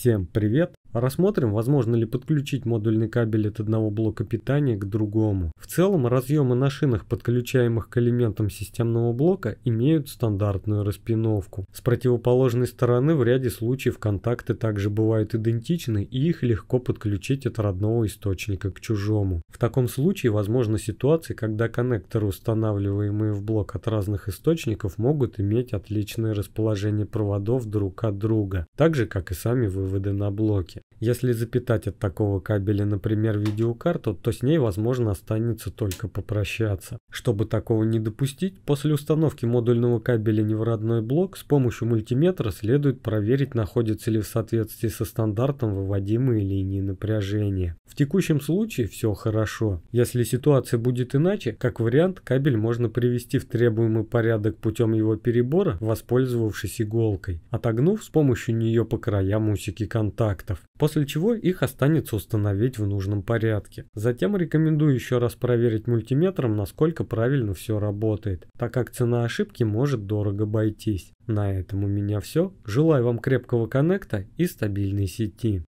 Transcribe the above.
Всем привет! Рассмотрим, возможно ли подключить модульный кабель от одного блока питания к другому. В целом разъемы на шинах, подключаемых к элементам системного блока, имеют стандартную распиновку. С противоположной стороны в ряде случаев контакты также бывают идентичны и их легко подключить от родного источника к чужому. В таком случае возможна ситуация, когда коннекторы, устанавливаемые в блок от разных источников, могут иметь отличное расположение проводов друг от друга, так же как и сами выводы выводы на блоке. Если запитать от такого кабеля, например, видеокарту, то с ней, возможно, останется только попрощаться. Чтобы такого не допустить, после установки модульного кабеля не в родной блок с помощью мультиметра следует проверить, находится ли в соответствии со стандартом выводимые линии напряжения. В текущем случае все хорошо. Если ситуация будет иначе, как вариант, кабель можно привести в требуемый порядок путем его перебора, воспользовавшись иголкой, отогнув с помощью нее по краям усики списки контактов, после чего их останется установить в нужном порядке. Затем рекомендую еще раз проверить мультиметром, насколько правильно все работает, так как цена ошибки может дорого обойтись. На этом у меня все. Желаю вам крепкого коннекта и стабильной сети.